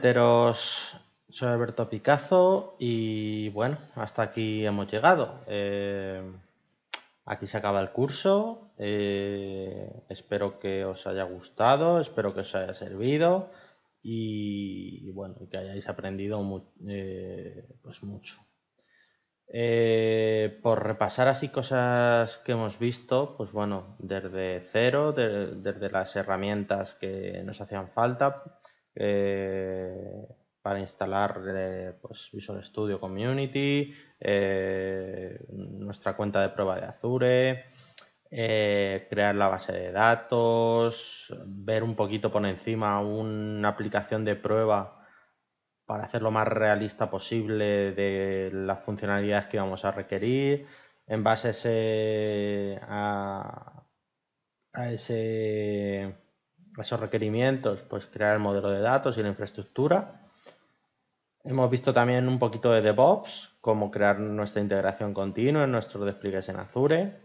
Soy Alberto Picazo y bueno, hasta aquí hemos llegado. Eh, aquí se acaba el curso. Eh, espero que os haya gustado, espero que os haya servido y, bueno, que hayáis aprendido eh, pues mucho. por repasar así cosas que hemos visto, pues bueno, desde cero, desde las herramientas que nos hacían falta, eh, para instalar eh, pues, Visual Studio Community, eh, nuestra cuenta de prueba de Azure, crear la base de datos, ver un poquito por encima una aplicación de prueba para hacer lo más realista posible de las funcionalidades que vamos a requerir en base a, a ese esos requerimientos, pues crear el modelo de datos y la infraestructura. Hemos visto también un poquito de DevOps, cómo crear nuestra integración continua en nuestros despliegues en Azure.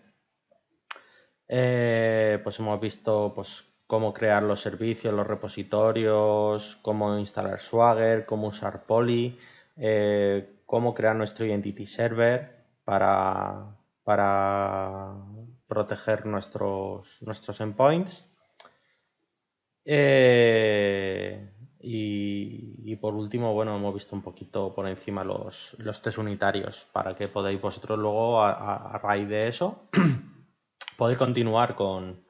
Eh, pues hemos visto pues, cómo crear los servicios, los repositorios, cómo instalar Swagger, cómo usar Poly, eh, cómo crear nuestro Identity Server para, para proteger nuestros, nuestros endpoints. Eh, y, por último, bueno, hemos visto un poquito por encima los, los test unitarios para que podáis vosotros luego, a, raíz de eso, Podéis continuar con,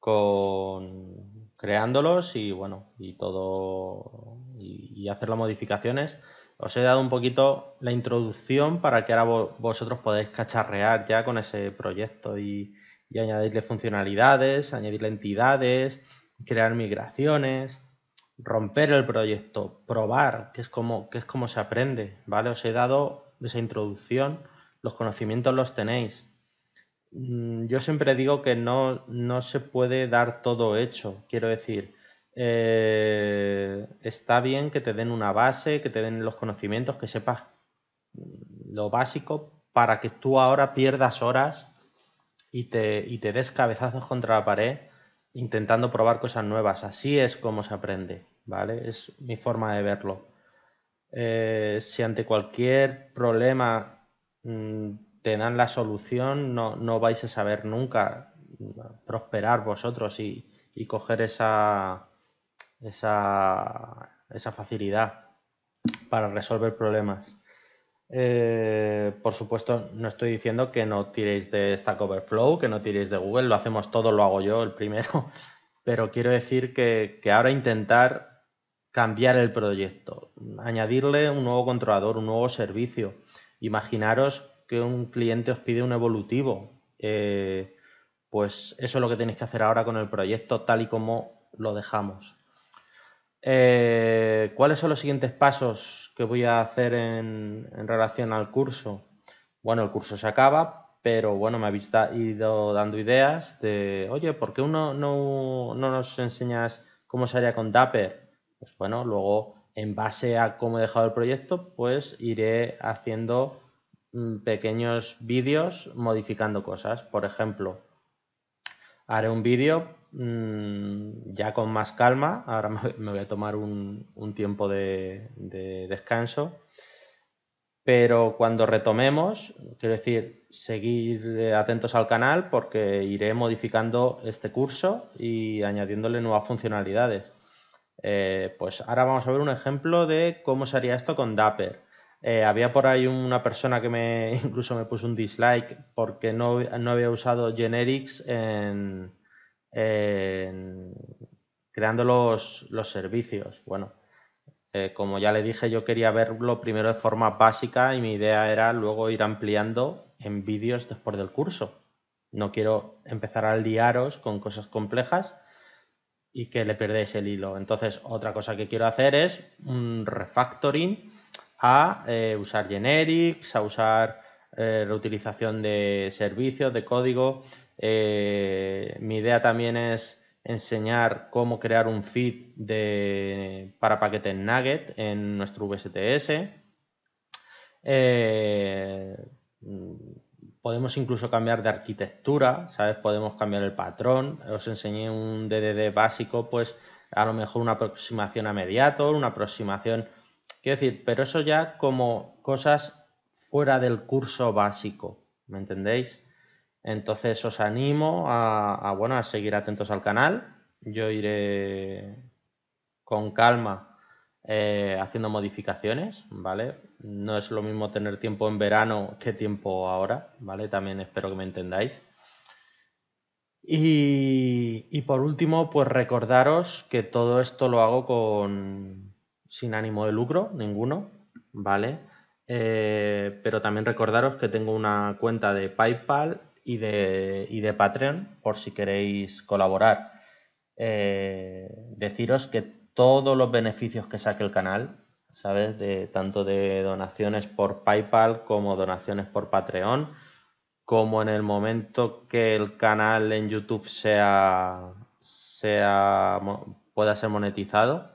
con creándolos y bueno, y todo, y, hacer las modificaciones os he dado un poquito la introducción para que ahora vosotros podáis cacharrear ya con ese proyecto y, y añadirle funcionalidades, añadirle entidades, crear migraciones, romper el proyecto, probar, que es como, que es como se aprende, ¿vale? Os he dado esa introducción, los conocimientos los tenéis. Mm, yo siempre digo que no, no se puede dar todo hecho, quiero decir, eh, está bien que te den una base, que te den los conocimientos, que sepas lo básico para que tú ahora pierdas horas y te, y te des cabezazos contra la pared intentando probar cosas nuevas. Así es como se aprende, ¿vale? Es mi forma de verlo. Eh, si ante cualquier problema mm, te dan la solución, no, vais a saber nunca mm, prosperar vosotros y, coger esa, esa, esa facilidad para resolver problemas. Eh, por supuesto, no estoy diciendo que no tiréis de Stack Overflow, que no tiréis de Google, lo hacemos todo, lo hago yo el primero, pero quiero decir que, ahora intentar cambiar el proyecto, añadirle un nuevo controlador, un nuevo servicio. Imaginaros que un cliente os pide un evolutivo. Eh, pues eso es lo que tenéis que hacer ahora con el proyecto tal y como lo dejamos. Eh, ¿Cuáles son los siguientes pasos que voy a hacer en relación al curso? bueno, el curso se acaba, pero bueno, me habéis ido dando ideas de, oye, ¿por qué uno no, nos enseñas cómo se haría con Dapper? Pues bueno, luego en base a cómo he dejado el proyecto, pues iré haciendo mm, pequeños vídeos modificando cosas. Por ejemplo, haré un vídeo mm, ya con más calma. Ahora me voy a tomar un, tiempo de descanso pero cuando retomemos, quiero decir, seguir eh, atentos al canal porque iré modificando este curso y añadiéndole nuevas funcionalidades. Eh, pues ahora vamos a ver un ejemplo de cómo se haría esto con Dapper. Eh, había por ahí una persona que me incluso me puso un dislike porque no, había usado generics en, creando los, los servicios. Bueno, eh, como ya le dije, yo quería verlo primero de forma básica y mi idea era luego ir ampliando en vídeos después del curso. No quiero empezar a liaros con cosas complejas y que le perdéis el hilo. Entonces, otra cosa que quiero hacer es un refactoring a eh, usar generics, a usar eh, reutilización de servicios, de código. mi idea también es enseñar cómo crear un feed de, para paquetes Nugget en nuestro VSTS. Eh, podemos incluso cambiar de arquitectura, ¿sabes? Podemos cambiar el patrón. Os enseñé un DDD básico, pues a lo mejor una aproximación a mediato una aproximación... Quiero decir, pero eso ya como cosas fuera del curso básico, ¿me entendéis? Entonces os animo a, bueno, a seguir atentos al canal. Yo iré con calma eh, haciendo modificaciones, ¿vale? No es lo mismo tener tiempo en verano que tiempo ahora, ¿vale? También espero que me entendáis. Y, por último, pues recordaros que todo esto lo hago con sin ánimo de lucro, ninguno, ¿vale? Eh, pero también recordaros que tengo una cuenta de PayPal y de, y de Patreon, por si queréis colaborar. Eh, deciros que todos los beneficios que saque el canal, ¿sabes? De, tanto de donaciones por PayPal como donaciones por Patreon, como en el momento que el canal en YouTube sea, sea pueda ser monetizado,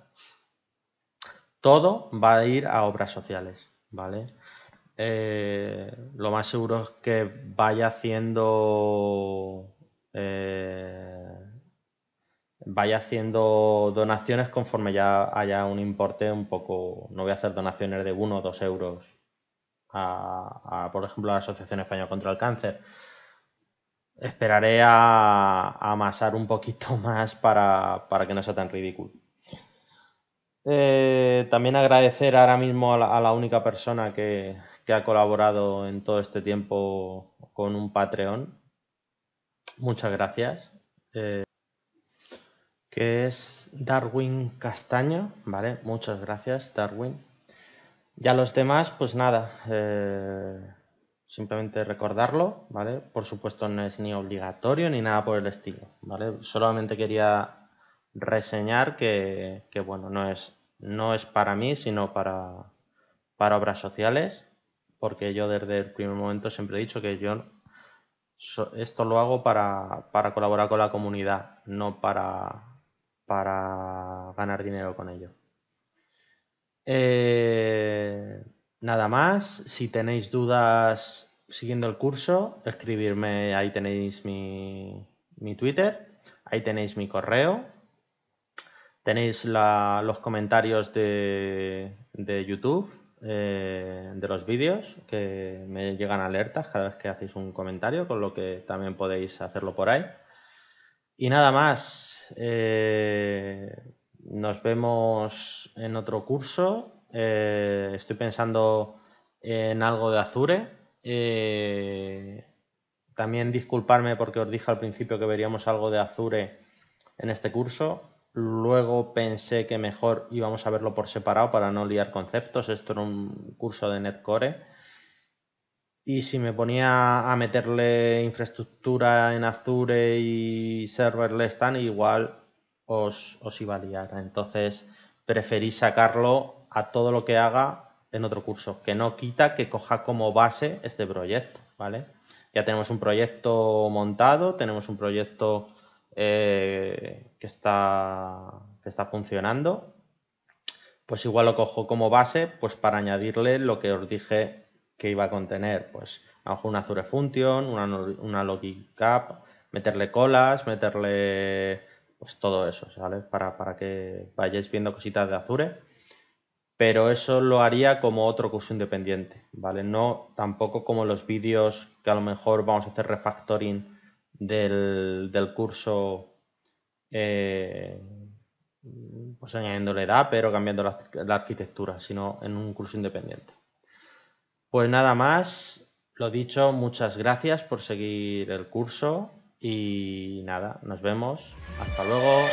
todo va a ir a obras sociales, ¿vale? Eh, lo más seguro es que vaya haciendo eh, vaya haciendo donaciones conforme ya haya un importe un poco no voy a hacer donaciones de 1 o 2 euros a, por ejemplo a la Asociación Española contra el Cáncer esperaré a, amasar un poquito más para, que no sea tan ridículo eh, también agradecer ahora mismo a la única persona que, que ha colaborado en todo este tiempo con un Patreon. Muchas gracias. Eh, que es Darwin Castaño, ¿vale? Muchas gracias, Darwin. Y a los demás, pues nada, eh, simplemente recordarlo, ¿vale? Por supuesto no es ni obligatorio ni nada por el estilo, ¿vale? Solamente quería reseñar que, bueno, no es, no es para mí, sino para, para obras sociales porque yo desde el primer momento siempre he dicho que yo esto lo hago para, colaborar con la comunidad, no para, para ganar dinero con ello. Eh, nada más, si tenéis dudas siguiendo el curso, escribirme, ahí tenéis mi, Twitter, ahí tenéis mi correo, tenéis los comentarios de, de YouTube eh, de los vídeos, que me llegan alertas cada vez que hacéis un comentario, con lo que también podéis hacerlo por ahí. Y nada más, eh, nos vemos en otro curso. Eh, estoy pensando en algo de Azure. también disculparme porque os dije al principio que veríamos algo de Azure en este curso. Luego pensé que mejor íbamos a verlo por separado para no liar conceptos. Esto era un curso de Netcore. Y si me ponía a meterle infraestructura en Azure y serverless tan, igual os, iba a liar. Entonces preferí sacarlo a todo lo que haga en otro curso, que no quita que coja como base este proyecto, ¿vale? Ya tenemos un proyecto montado, tenemos un proyecto eh, que, está, está funcionando, pues igual lo cojo como base pues para añadirle lo que os dije que iba a contener, pues a lo mejor una Azure Function, una, una App, meterle colas, meterle pues todo eso, ¿sale? Para, para, que vayáis viendo cositas de Azure. Pero eso lo haría como otro curso independiente, ¿vale? No tampoco como los vídeos que a lo mejor vamos a hacer refactoring del, curso, eh, pues añadiéndole edad, pero cambiando la, la arquitectura, sino en un curso independiente. Pues nada más, lo dicho, muchas gracias por seguir el curso y nada, nos vemos. Hasta luego.